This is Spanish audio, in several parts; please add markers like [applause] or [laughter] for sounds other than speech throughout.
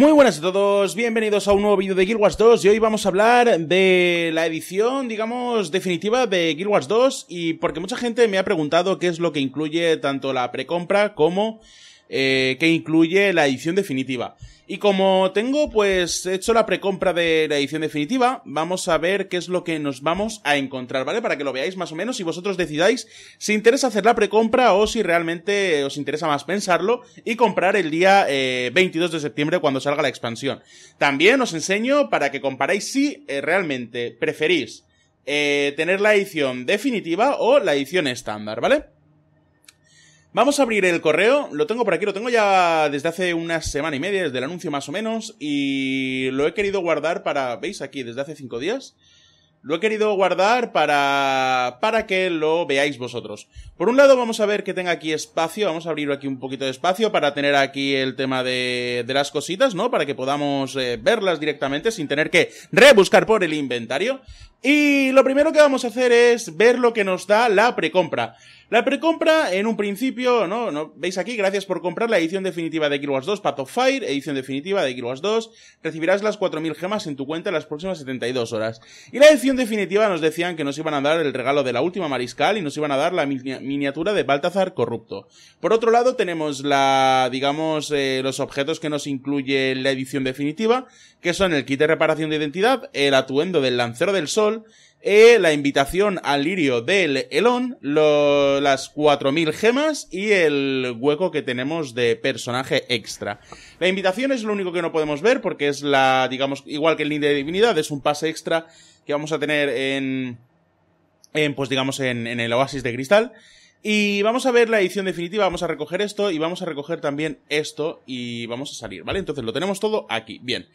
Muy buenas a todos, bienvenidos a un nuevo vídeo de Guild Wars 2 y hoy vamos a hablar de la edición, digamos, definitiva de Guild Wars 2 y porque mucha gente me ha preguntado qué es lo que incluye tanto la precompra como eh, que incluye la edición definitiva. Y como tengo pues hecho la precompra de la edición definitiva, vamos a ver qué es lo que nos vamos a encontrar, ¿vale? Para que lo veáis más o menos y vosotros decidáis si interesa hacer la precompra o si realmente os interesa más pensarlo y comprar el día 22 eh, de septiembre cuando salga la expansión. También os enseño para que comparáis si eh, realmente preferís tener la edición definitiva o la edición estándar, ¿vale? Vamos a abrir el correo, lo tengo por aquí, lo tengo ya desde hace una semana y media, desde el anuncio más o menos, y lo he querido guardar para, ¿veis aquí? Desde hace cinco días. Lo he querido guardar para, para que lo veáis vosotros. Por un lado vamos a ver que tenga aquí espacio, vamos a abrir aquí un poquito de espacio para tener aquí el tema de, de las cositas, ¿no? Para que podamos eh, verlas directamente sin tener que rebuscar por el inventario. Y lo primero que vamos a hacer es ver lo que nos da la precompra. La precompra, en un principio, ¿no? ¿no? Veis aquí, gracias por comprar la edición definitiva de Guild 2, Path of Fire, edición definitiva de Guild 2. Recibirás las 4.000 gemas en tu cuenta en las próximas 72 horas. Y la edición definitiva nos decían que nos iban a dar el regalo de la última mariscal y nos iban a dar la miniatura de Baltazar corrupto. Por otro lado, tenemos la, digamos, eh, los objetos que nos incluye la edición definitiva, que son el kit de reparación de identidad, el atuendo del lancero del sol, e, la invitación al lirio del Elon, las 4.000 gemas y el hueco que tenemos de personaje extra. La invitación es lo único que no podemos ver porque es la, digamos, igual que el link de divinidad, es un pase extra que vamos a tener en, en pues digamos, en, en el oasis de cristal. Y vamos a ver la edición definitiva, vamos a recoger esto y vamos a recoger también esto y vamos a salir, ¿vale? Entonces lo tenemos todo aquí, bien.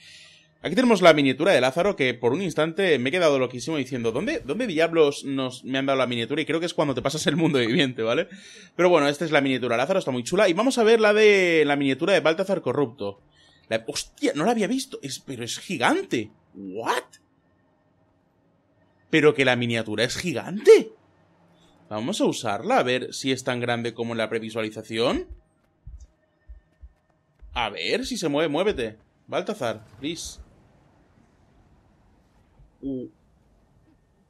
Aquí tenemos la miniatura de Lázaro, que por un instante me he quedado loquísimo diciendo, ¿dónde, dónde diablos nos, me han dado la miniatura? Y creo que es cuando te pasas el mundo viviente, ¿vale? Pero bueno, esta es la miniatura. de Lázaro está muy chula. Y vamos a ver la de la miniatura de Baltazar Corrupto. hostia, no la había visto. pero es gigante. ¿What? Pero que la miniatura es gigante. Vamos a usarla a ver si es tan grande como en la previsualización. A ver si se mueve, muévete. Baltazar, please. Uh,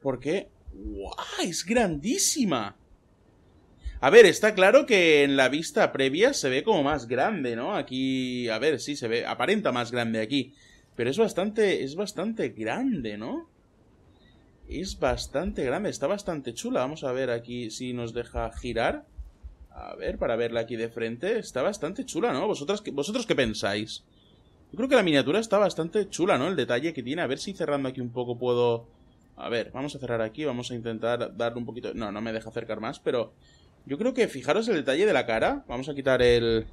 ¿Por qué? ¡Guau! ¡Es grandísima! A ver, está claro que en la vista previa se ve como más grande, ¿no? Aquí, a ver, sí, se ve, aparenta más grande aquí. Pero es bastante, es bastante grande, ¿no? Es bastante grande, está bastante chula. Vamos a ver aquí si nos deja girar. A ver, para verla aquí de frente. Está bastante chula, ¿no? ¿Vosotras, ¿Vosotros qué pensáis? Yo creo que la miniatura está bastante chula, ¿no? El detalle que tiene. A ver si cerrando aquí un poco puedo... A ver, vamos a cerrar aquí, vamos a intentar darle un poquito... No, no me deja acercar más, pero... Yo creo que fijaros el detalle de la cara. Vamos a quitar el...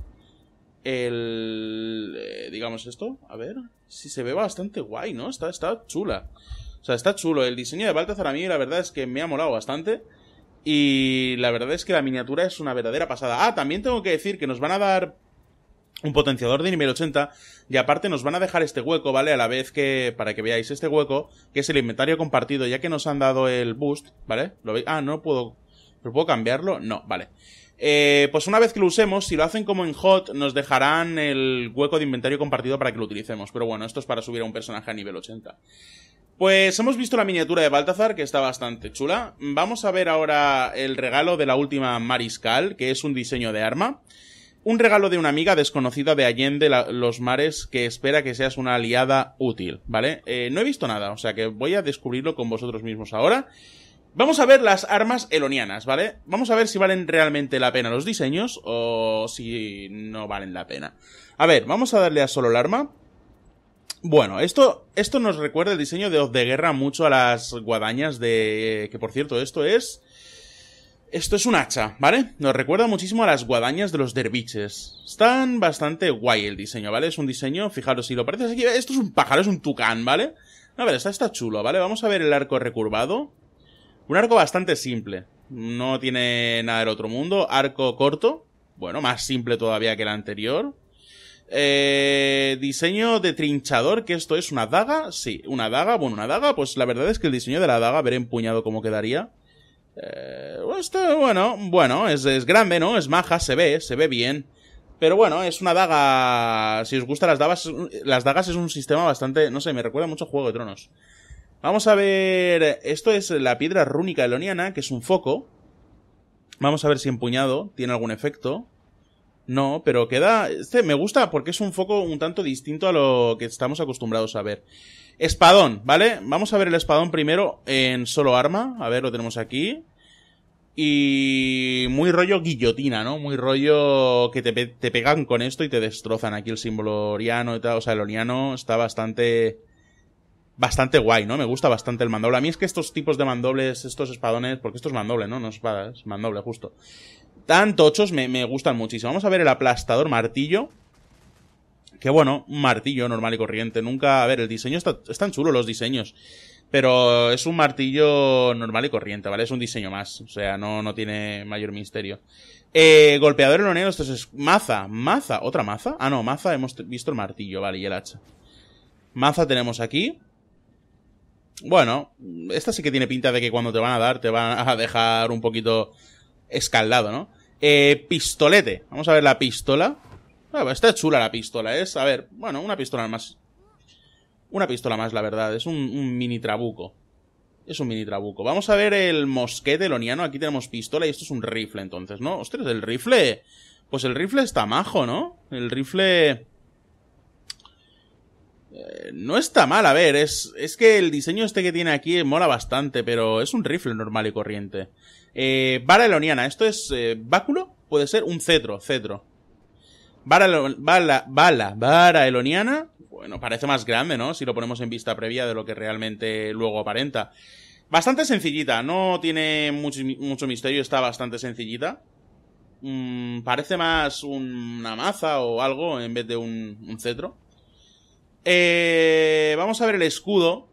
El... Eh, digamos esto. A ver. Si se ve bastante guay, ¿no? Está, está chula. O sea, está chulo. El diseño de Baltazar a mí la verdad es que me ha molado bastante. Y la verdad es que la miniatura es una verdadera pasada. Ah, también tengo que decir que nos van a dar un potenciador de nivel 80 y aparte nos van a dejar este hueco, ¿vale? A la vez que, para que veáis este hueco, que es el inventario compartido, ya que nos han dado el boost, ¿vale? ¿Lo veis? Ah, no puedo, ¿pero puedo cambiarlo? No, vale. Eh, pues una vez que lo usemos, si lo hacen como en Hot, nos dejarán el hueco de inventario compartido para que lo utilicemos. Pero bueno, esto es para subir a un personaje a nivel 80. Pues hemos visto la miniatura de Baltazar, que está bastante chula. Vamos a ver ahora el regalo de la última Mariscal, que es un diseño de arma. Un regalo de una amiga desconocida de Allende los mares que espera que seas una aliada útil, ¿vale? Eh, no he visto nada, o sea que voy a descubrirlo con vosotros mismos ahora. Vamos a ver las armas elonianas, ¿vale? Vamos a ver si valen realmente la pena los diseños o si no valen la pena. A ver, vamos a darle a solo el arma. Bueno, esto, esto nos recuerda el diseño de Oz de Guerra mucho a las guadañas de... que por cierto, esto es... Esto es un hacha, ¿vale? Nos recuerda muchísimo a las guadañas de los derviches. Están bastante guay el diseño, ¿vale? Es un diseño, fijaros, si lo parece aquí, esto es un pájaro, es un tucán, ¿vale? A ver, está, chulo, ¿vale? Vamos a ver el arco recurvado. Un arco bastante simple. No tiene nada del otro mundo. Arco corto. Bueno, más simple todavía que el anterior. Eh, diseño de trinchador, que esto es una daga. Sí, una daga. Bueno, una daga, pues la verdad es que el diseño de la daga, veré empuñado cómo quedaría eh, pues bueno, bueno, es, es, grande, ¿no? Es maja, se ve, se ve bien. Pero bueno, es una daga. Si os gustan las dagas, las dagas es un sistema bastante. No sé, me recuerda mucho a Juego de Tronos. Vamos a ver. Esto es la piedra rúnica eloniana, que es un foco. Vamos a ver si empuñado tiene algún efecto. No, pero queda. Este me gusta porque es un foco un tanto distinto a lo que estamos acostumbrados a ver. Espadón, ¿vale? Vamos a ver el espadón primero en solo arma. A ver, lo tenemos aquí. Y muy rollo guillotina, ¿no? Muy rollo que te, pegan con esto y te destrozan aquí el símbolo oriano y tal. O sea, el oriano está bastante... Bastante guay, ¿no? Me gusta bastante el mandoble. A mí es que estos tipos de mandobles, estos espadones... Porque esto es mandoble, ¿no? No es espada, es mandoble, justo. Tan tochos me, me gustan muchísimo. Vamos a ver el aplastador martillo. Que bueno, un martillo normal y corriente. Nunca. A ver, el diseño está. Están chulos los diseños. Pero es un martillo normal y corriente, ¿vale? Es un diseño más. O sea, no, no tiene mayor misterio. Eh, golpeador en esto es maza, maza, otra maza. Ah, no, maza, hemos visto el martillo, vale, y el hacha. Maza tenemos aquí. Bueno, esta sí que tiene pinta de que cuando te van a dar te van a dejar un poquito escaldado, ¿no? Eh, pistolete. Vamos a ver la pistola. Ah, está chula la pistola, es. A ver, bueno, una pistola más. Una pistola más, la verdad. Es un, mini trabuco. Es un mini trabuco. Vamos a ver el mosquete eloniano. Aquí tenemos pistola y esto es un rifle, entonces, ¿no? Ostras, el rifle. Pues el rifle está majo, ¿no? El rifle. Eh, no está mal, a ver, es, es que el diseño este que tiene aquí mola bastante, pero es un rifle normal y corriente. Eh, vara eloniana, esto es eh, báculo, puede ser un cetro, cetro. Bala, bala, bala, eloniana. bueno, parece más grande, ¿no? Si lo ponemos en vista previa de lo que realmente luego aparenta. Bastante sencillita, no tiene mucho, misterio, está bastante sencillita. Mm, parece más una maza o algo en vez de un, cetro. Eh, vamos a ver el escudo.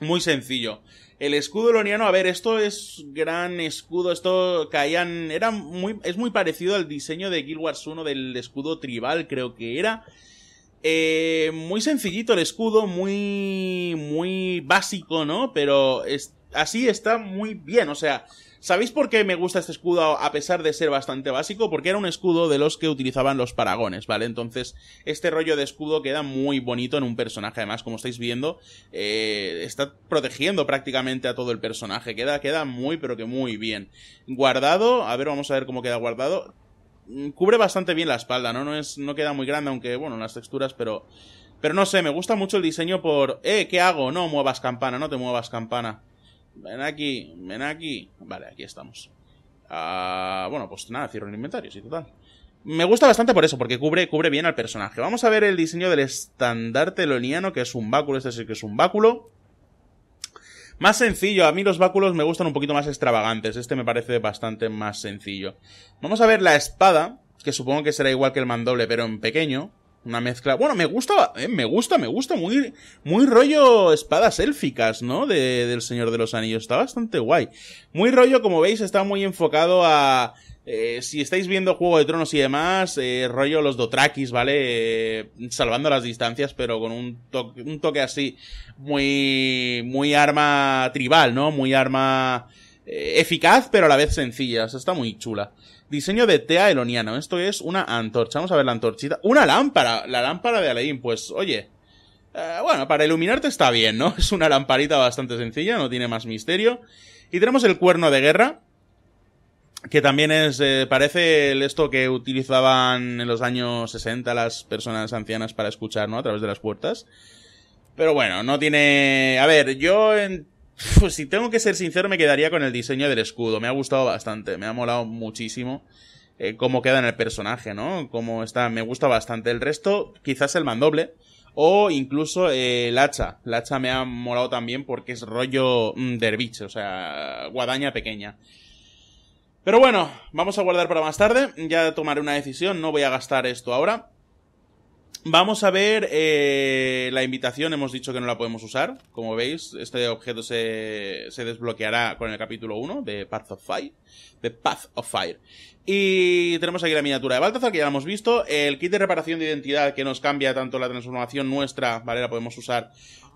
Muy sencillo. El escudo loniano, a ver, esto es gran escudo, esto caían, era muy, es muy parecido al diseño de Guild Wars 1 del escudo tribal, creo que era. Eh, muy sencillito el escudo, muy, muy básico, ¿no? Pero así está muy bien, o sea, ¿Sabéis por qué me gusta este escudo a pesar de ser bastante básico? Porque era un escudo de los que utilizaban los paragones, ¿vale? Entonces, este rollo de escudo queda muy bonito en un personaje. Además, como estáis viendo, eh, está protegiendo prácticamente a todo el personaje. Queda, queda muy, pero que muy bien. Guardado, a ver, vamos a ver cómo queda guardado. Mm, cubre bastante bien la espalda, ¿no? No, es, no queda muy grande, aunque, bueno, las texturas, pero... Pero no sé, me gusta mucho el diseño por... Eh, ¿qué hago? No muevas campana, no te muevas campana. Ven aquí, ven aquí. Vale, aquí estamos. Ah, bueno, pues nada, cierro el inventario, sí, total. Me gusta bastante por eso, porque cubre, cubre bien al personaje. Vamos a ver el diseño del estandarte loniano, que es un báculo. es este decir, que es un báculo. Más sencillo, a mí los báculos me gustan un poquito más extravagantes. Este me parece bastante más sencillo. Vamos a ver la espada, que supongo que será igual que el mandoble, pero en pequeño. Una mezcla. Bueno, me gusta, eh, me gusta, me gusta. Muy, muy rollo espadas élficas, ¿no? De, del Señor de los Anillos. Está bastante guay. Muy rollo, como veis, está muy enfocado a. Eh, si estáis viendo Juego de Tronos y demás, eh, rollo los Dotrakis, ¿vale? salvando las distancias, pero con un toque, un toque así muy, muy arma tribal, ¿no? Muy arma eficaz, pero a la vez sencilla. está muy chula. Diseño de Tea Eloniano. Esto es una antorcha. Vamos a ver la antorchita. ¡Una lámpara! La lámpara de Alein, Pues, oye... Eh, bueno, para iluminarte está bien, ¿no? [laughs] Es una lamparita bastante sencilla, no tiene más misterio. Y tenemos el cuerno de guerra, que también es, eh, parece esto que utilizaban en los años 60 las personas ancianas para escuchar, ¿no? A través de las puertas. Pero bueno, no tiene... A ver, yo en... Pues si tengo que ser sincero, me quedaría con el diseño del escudo. Me ha gustado bastante, me ha molado muchísimo eh, cómo queda en el personaje, ¿no? Cómo está, me gusta bastante. El resto, quizás el mandoble. O incluso eh, el hacha. El hacha me ha molado también porque es rollo mm, o sea, guadaña pequeña. Pero bueno, vamos a guardar para más tarde. Ya tomaré una decisión, no voy a gastar esto ahora. Vamos a ver eh, la invitación, hemos dicho que no la podemos usar. Como veis, este objeto se, se desbloqueará con el capítulo 1 de Path of Fire. De Path of Fire. Y tenemos aquí la miniatura de Baltazar, que ya la hemos visto. El kit de reparación de identidad que nos cambia tanto la transformación nuestra, ¿vale? La podemos usar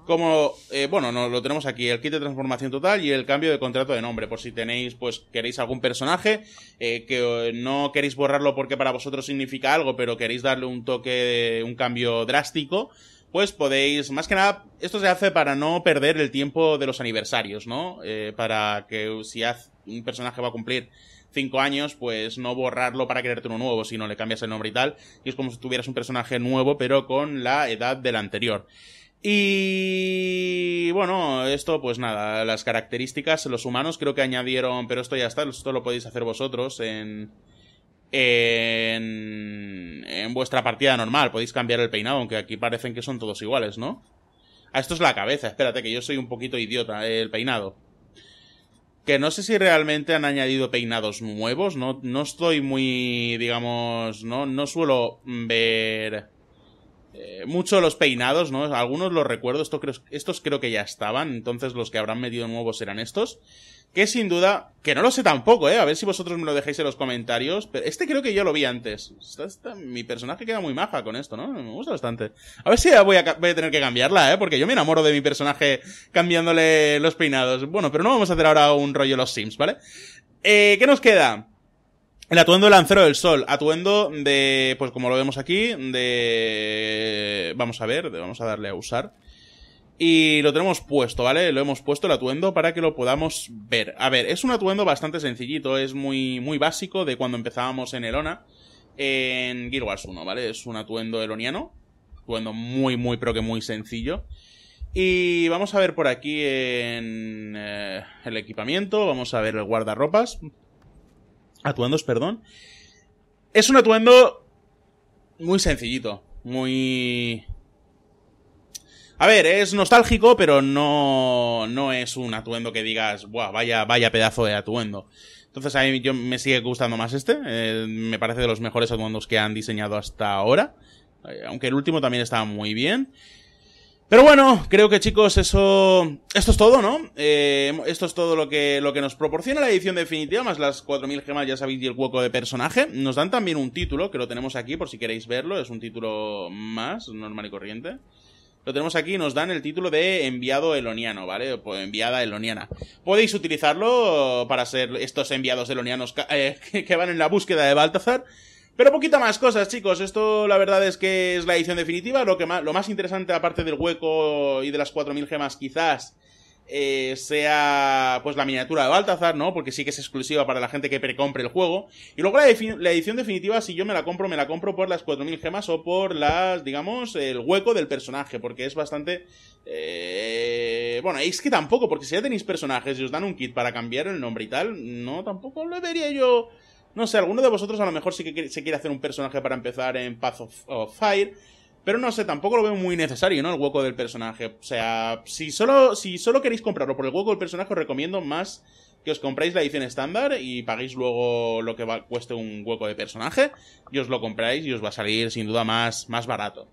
como, eh, bueno, no, lo tenemos aquí, el kit de transformación total y el cambio de contrato de nombre, por si tenéis, pues, queréis algún personaje, eh, que eh, no queréis borrarlo porque para vosotros significa algo, pero queréis darle un toque, un cambio drástico, pues podéis, más que nada, esto se hace para no perder el tiempo de los aniversarios, ¿no? Eh, para que si un personaje va a cumplir cinco años, pues no borrarlo para crearte uno nuevo, sino le cambias el nombre y tal, y es como si tuvieras un personaje nuevo, pero con la edad del anterior. Y bueno, esto pues nada, las características, los humanos creo que añadieron, pero esto ya está, esto lo podéis hacer vosotros en, en, en vuestra partida normal, podéis cambiar el peinado, aunque aquí parecen que son todos iguales, ¿no? Ah, esto es la cabeza, espérate, que yo soy un poquito idiota, el peinado. Que no sé si realmente han añadido peinados nuevos, no, no estoy muy, digamos, no, no suelo ver Muchos eh, mucho los peinados, ¿no? Algunos los recuerdo, esto creo, estos creo que ya estaban, entonces los que habrán metido nuevos serán estos. Que sin duda, que no lo sé tampoco, ¿eh? A ver si vosotros me lo dejáis en los comentarios. Pero este creo que yo lo vi antes. mi personaje queda muy maja con esto, ¿no? Me gusta bastante. A ver si voy a, tener que cambiarla, ¿eh? Porque yo me enamoro de mi personaje cambiándole los peinados. Bueno, pero no vamos a hacer ahora un rollo los Sims, ¿vale? Eh, ¿Qué nos queda? El atuendo lancero del sol, atuendo de, pues como lo vemos aquí, de... Vamos a ver, vamos a darle a usar. Y lo tenemos puesto, ¿vale? Lo hemos puesto el atuendo para que lo podamos ver. A ver, es un atuendo bastante sencillito, es muy, muy básico de cuando empezábamos en Elona, en Guild Wars 1, ¿vale? Es un atuendo eloniano, atuendo muy, muy, pero que muy sencillo. Y vamos a ver por aquí en eh, el equipamiento, vamos a ver el guardarropas, Atuendos, perdón. Es un atuendo muy sencillito, muy... A ver, es nostálgico, pero no, no es un atuendo que digas, Buah, vaya, vaya pedazo de atuendo. Entonces a mí yo, me sigue gustando más este. Eh, me parece de los mejores atuendos que han diseñado hasta ahora. Eh, aunque el último también estaba muy bien. Pero bueno, creo que chicos, eso. Esto es todo, ¿no? Eh, esto es todo lo que, lo que nos proporciona la edición definitiva, más las 4.000 gemas, ya sabéis, y el hueco de personaje. Nos dan también un título, que lo tenemos aquí, por si queréis verlo. Es un título más, normal y corriente. Lo tenemos aquí, nos dan el título de enviado eloniano, ¿vale? Enviada eloniana. Podéis utilizarlo para ser estos enviados elonianos eh, [laughs] que van en la búsqueda de Baltazar pero poquita más cosas, chicos. Esto la verdad es que es la edición definitiva. Lo, que más, lo más interesante, aparte del hueco y de las 4.000 gemas, quizás eh, sea pues la miniatura de Baltazar, ¿no? Porque sí que es exclusiva para la gente que precompre el juego. Y luego la, edición definitiva, si yo me la compro, me la compro por las 4.000 gemas o por las, digamos, el hueco del personaje, porque es bastante... Eh, bueno, es que tampoco, porque si ya tenéis personajes y os dan un kit para cambiar el nombre y tal, no, tampoco lo vería yo no sé, alguno de vosotros a lo mejor sí que se quiere hacer un personaje para empezar en Path of, Fire. Pero no sé, tampoco lo veo muy necesario, ¿no? El hueco del personaje. O sea, si solo, si solo queréis comprarlo por el hueco del personaje, os recomiendo más que os compráis la edición estándar y paguéis luego lo que cueste un hueco de personaje y os lo compráis y os va a salir sin duda más, más barato.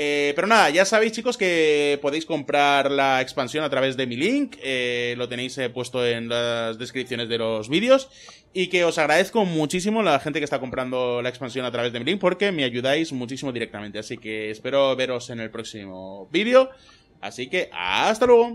Eh, pero nada, ya sabéis chicos que podéis comprar la expansión a través de mi link, eh, lo tenéis eh, puesto en las descripciones de los vídeos y que os agradezco muchísimo la gente que está comprando la expansión a través de mi link porque me ayudáis muchísimo directamente, así que espero veros en el próximo vídeo, así que hasta luego.